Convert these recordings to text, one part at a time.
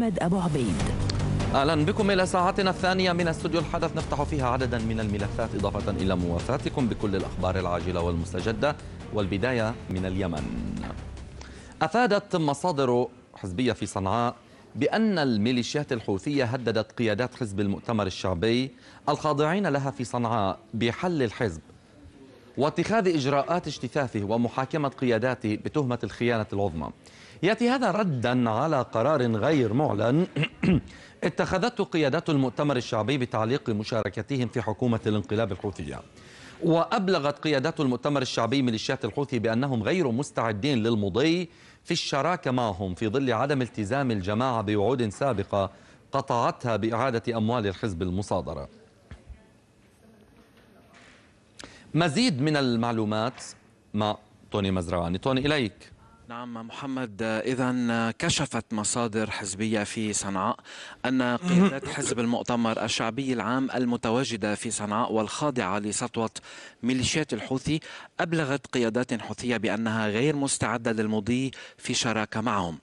محمد أبو عبيد اهلا بكم الى ساعتنا الثانيه من استوديو الحدث نفتح فيها عددا من الملفات اضافه الى موافاتكم بكل الاخبار العاجله والمستجده والبدايه من اليمن افادت مصادر حزبيه في صنعاء بان الميليشيات الحوثيه هددت قيادات حزب المؤتمر الشعبي الخاضعين لها في صنعاء بحل الحزب واتخاذ اجراءات اجتثاثه ومحاكمه قياداته بتهمه الخيانه العظمى يأتي هذا ردا على قرار غير معلن اتخذته قيادات المؤتمر الشعبي بتعليق مشاركتهم في حكومة الانقلاب الحوثية وأبلغت قيادات المؤتمر الشعبي ميليشيات الحوثي بأنهم غير مستعدين للمضي في الشراكة معهم في ظل عدم التزام الجماعة بوعود سابقة قطعتها بإعادة أموال الحزب المصادرة مزيد من المعلومات مع توني مزرعاني توني إليك نعم محمد إذا كشفت مصادر حزبية في صنعاء أن قيادات حزب المؤتمر الشعبي العام المتواجدة في صنعاء والخاضعة لسطوة ميليشيات الحوثي أبلغت قيادات حوثية بأنها غير مستعدة للمضي في شراكة معهم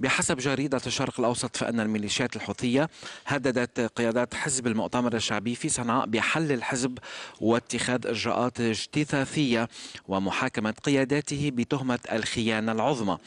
بحسب جريدة الشرق الأوسط فإن الميليشيات الحوثية هددت قيادات حزب المؤتمر الشعبي في صنعاء بحل الحزب واتخاذ إجراءات اجتثاثية ومحاكمة قياداته بتهمة الخيانة العظمى عظمى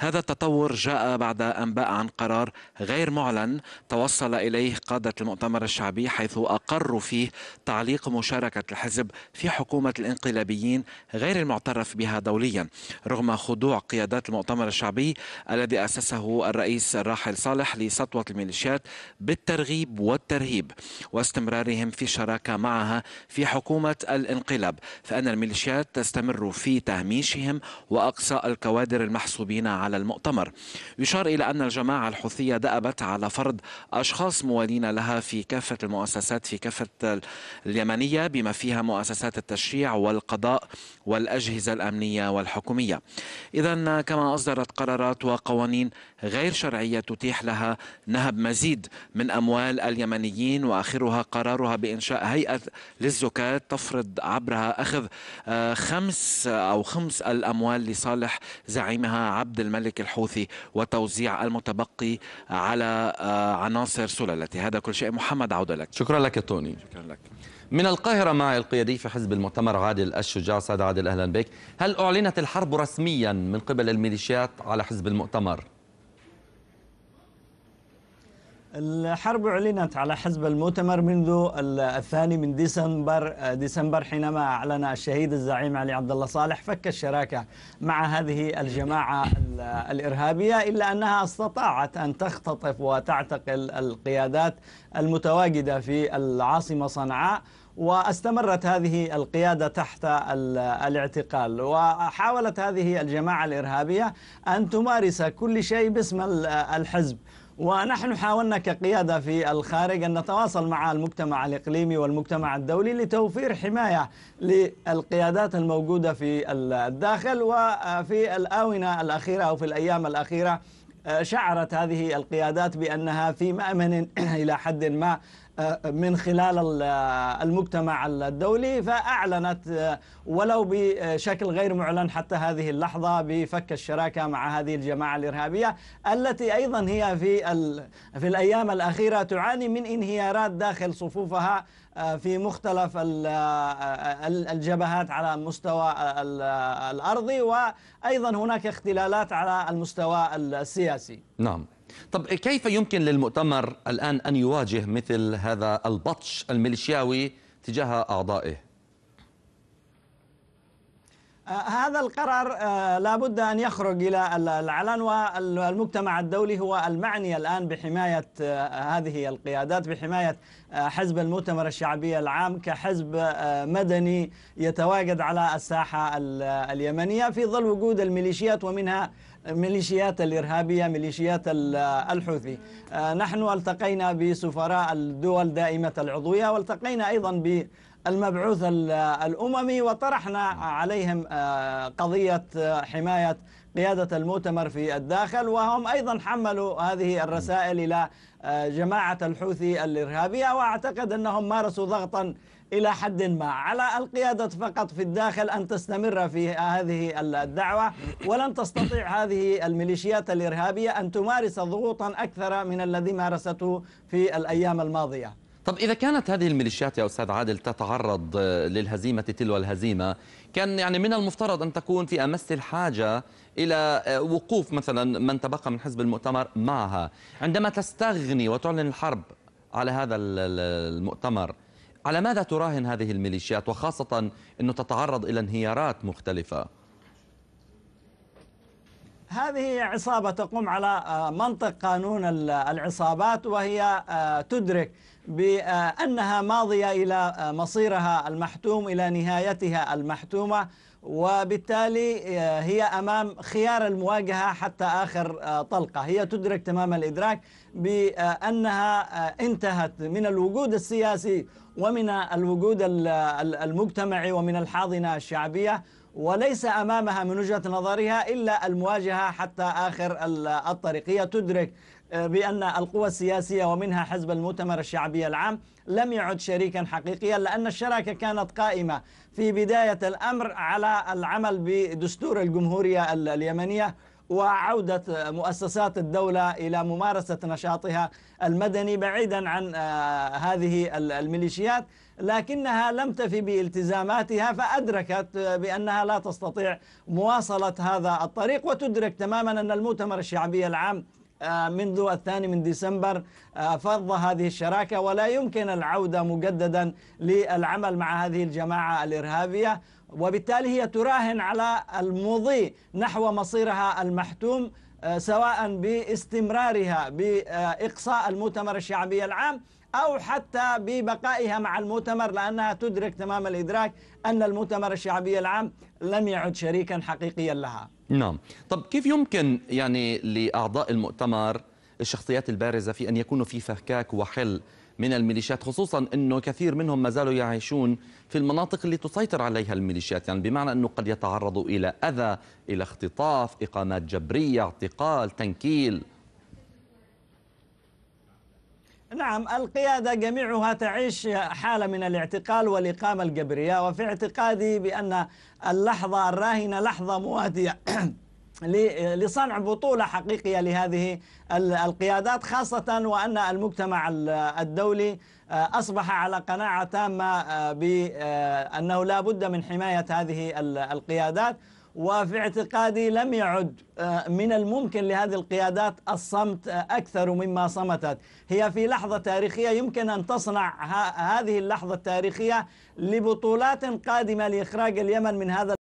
هذا التطور جاء بعد أنباء عن قرار غير معلن توصل إليه قادة المؤتمر الشعبي حيث أقروا فيه تعليق مشاركة الحزب في حكومة الانقلابيين غير المعترف بها دوليا رغم خضوع قيادات المؤتمر الشعبي الذي أسسه الرئيس الراحل صالح لسطوة الميليشيات بالترغيب والترهيب واستمرارهم في الشراكة معها في حكومة الانقلاب فأن الميليشيات تستمر في تهميشهم وأقصى الكوادر المحسوبين على المؤتمر يشار إلى أن الجماعة الحوثية دأبت على فرض أشخاص موالين لها في كافة المؤسسات في كافة اليمنية بما فيها مؤسسات التشريع والقضاء والأجهزة الأمنية والحكومية إذا كما أصدرت قرارات وقوانين غير شرعية تتيح لها نهب مزيد من أموال اليمنيين وآخرها قرارها بإنشاء هيئة للزكاة تفرض عبرها أخذ آه، خمس أو خمس الأموال لصالح زعيم زعيمها عبد الملك الحوثي وتوزيع المتبقي على آه، عناصر سلالته هذا كل شيء محمد عودة لك شكرا لك توني شكرا لك من القاهرة مع القيادي في حزب المؤتمر عادل الشجاع سعد عادل أهلا بك هل أعلنت الحرب رسميا من قبل الميليشيات على حزب المؤتمر؟ الحرب أعلنت على حزب المؤتمر منذ الثاني من ديسمبر آه، ديسمبر حينما أعلن الشهيد الزعيم علي عبد الله صالح فك الشراكة مع هذه الجماعة الإرهابية إلا أنها استطاعت أن تختطف وتعتقل القيادات المتواجدة في العاصمة صنعاء واستمرت هذه القيادة تحت الاعتقال وحاولت هذه الجماعة الإرهابية أن تمارس كل شيء باسم الحزب ونحن حاولنا كقيادة في الخارج أن نتواصل مع المجتمع الإقليمي والمجتمع الدولي لتوفير حماية للقيادات الموجودة في الداخل وفي الآونة الأخيرة أو في الأيام الأخيرة آه، شعرت هذه القيادات بأنها في مأمن إلى حد ما آه، من خلال آه، المجتمع الدولي فأعلنت آه، ولو بشكل غير معلن حتى هذه اللحظة بفك الشراكة مع هذه الجماعة الإرهابية التي أيضا هي في, في الأيام الأخيرة تعاني من انهيارات داخل صفوفها في مختلف الجبهات على مستوى الأرضي وأيضا هناك اختلالات على المستوى السياسي نعم طب كيف يمكن للمؤتمر الآن أن يواجه مثل هذا البطش الميليشياوي تجاه أعضائه؟ آه، هذا القرار آه، لابد أن يخرج إلى العلن والمجتمع الدولي هو المعني الآن بحماية آه، هذه القيادات بحماية حزب المؤتمر الشعبي العام كحزب مدني يتواجد على الساحة اليمنية في ظل وجود الميليشيات ومنها ميليشيات الإرهابية ميليشيات الحوثي نحن التقينا بسفراء الدول دائمة العضوية والتقينا أيضا ب المبعوث الأممي وطرحنا عليهم آه، قضية آه، حماية قيادة المؤتمر في الداخل وهم أيضا حملوا هذه الرسائل إلى آه، جماعة الحوثي الإرهابية وأعتقد أنهم مارسوا ضغطا إلى حد ما على القيادة فقط في الداخل أن تستمر في هذه الدعوة ولن تستطيع هذه الميليشيات الإرهابية أن تمارس ضغوطا أكثر من الذي مارسته في الأيام الماضية طب إذا كانت هذه الميليشيات يا أستاذ عادل تتعرض آه، للهزيمة تلو الهزيمة كان يعني من المفترض أن تكون في أمس الحاجة إلى آه، وقوف مثلا من تبقى من حزب المؤتمر معها عندما تستغني وتعلن الحرب على هذا المؤتمر على ماذا تراهن هذه الميليشيات وخاصة أنه تتعرض إلى انهيارات مختلفة هذه عصابة تقوم على آه، منطق قانون العصابات وهي آه، تدرك بأنها ماضية إلى آه، مصيرها المحتوم إلى نهايتها المحتومة وبالتالي هي أمام خيار المواجهة حتى آخر طلقة هي تدرك تمام الإدراك بأنها انتهت من الوجود السياسي ومن الوجود المجتمعي ومن الحاضنة الشعبية وليس أمامها من وجهة نظرها إلا المواجهة حتى آخر الطريقية تدرك آه، بأن القوى السياسية ومنها حزب المؤتمر الشعبي العام لم يعد شريكا حقيقيا لأن الشراكة كانت قائمة في بداية الأمر على العمل بدستور الجمهورية اليمنية وعودة مؤسسات الدولة إلى ممارسة نشاطها المدني بعيدا عن آه، هذه الميليشيات لكنها لم تفي بالتزاماتها فأدركت آه، بأنها لا تستطيع مواصلة هذا الطريق وتدرك تماما أن المؤتمر الشعبي العام آه، منذ الثاني من ديسمبر فرض هذه الشراكة ولا يمكن العودة مجددا للعمل مع هذه الجماعة الإرهابية وبالتالي هي تراهن على المضي نحو مصيرها المحتوم آه، سواء باستمرارها بإقصاء المؤتمر الشعبي العام أو حتى ببقائها مع المؤتمر لأنها تدرك تمام الإدراك أن المؤتمر الشعبي العام لم يعد شريكا حقيقيا لها نعم طب كيف يمكن يعني لأعضاء المؤتمر الشخصيات البارزة في أن يكونوا في فكاك وحل من الميليشيات خصوصا انه كثير منهم ما زالوا يعيشون في المناطق اللي تسيطر عليها الميليشيات يعني بمعنى انه قد يتعرضوا الى اذى الى اختطاف اقامات جبريه اعتقال تنكيل نعم القيادة جميعها تعيش حالة من الاعتقال والإقامة الجبرية وفي اعتقادي بأن اللحظة الراهنة لحظة مواتية لصنع بطولة حقيقية لهذه القيادات خاصة وأن المجتمع الدولي آه، أصبح على قناعة تامة آه، بأنه آه، لا بد من حماية هذه القيادات وفي اعتقادي لم يعد من الممكن لهذه القيادات الصمت أكثر مما صمتت هي في لحظة تاريخية يمكن أن تصنع هذه اللحظة التاريخية لبطولات قادمة لإخراج اليمن من هذا